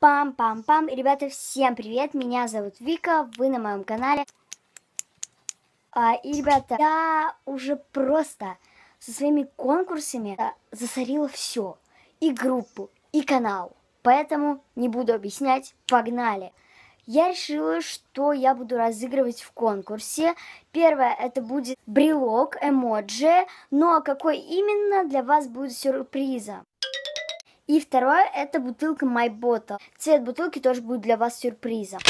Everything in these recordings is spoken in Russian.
Пам-пам-пам. Ребята, всем привет. Меня зовут Вика. Вы на моем канале. А, и, ребята, я уже просто со своими конкурсами э, засорила все. И группу, и канал. Поэтому не буду объяснять. Погнали! Я решила, что я буду разыгрывать в конкурсе. Первое это будет брелок, эмоджи, но ну, а какой именно для вас будет сюрпризом. И второе – это бутылка Майбота. Цвет бутылки тоже будет для вас сюрпризом.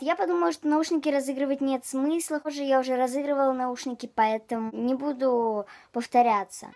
Я подумала, что наушники разыгрывать нет смысла. Позже я уже разыгрывала наушники, поэтому не буду повторяться.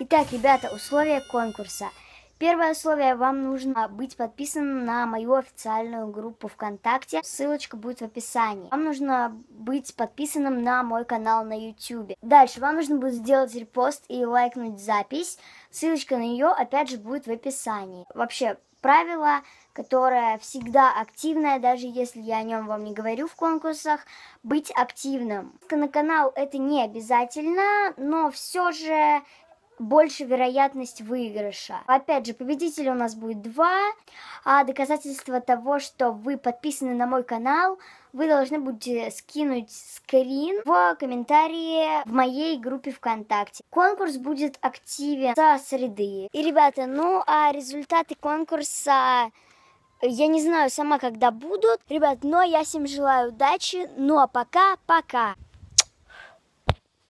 Итак, ребята, условия конкурса – Первое условие, вам нужно быть подписанным на мою официальную группу ВКонтакте. Ссылочка будет в описании. Вам нужно быть подписанным на мой канал на YouTube. Дальше вам нужно будет сделать репост и лайкнуть запись. Ссылочка на нее, опять же, будет в описании. Вообще, правило, которое всегда активное, даже если я о нем вам не говорю в конкурсах, быть активным. На канал это не обязательно, но все же больше вероятность выигрыша. Опять же, победителя у нас будет два, а доказательство того, что вы подписаны на мой канал, вы должны будете скинуть скрин в комментарии в моей группе ВКонтакте. Конкурс будет активен со среды. И, ребята, ну а результаты конкурса я не знаю сама, когда будут. Ребят, но я всем желаю удачи. Ну а пока, пока.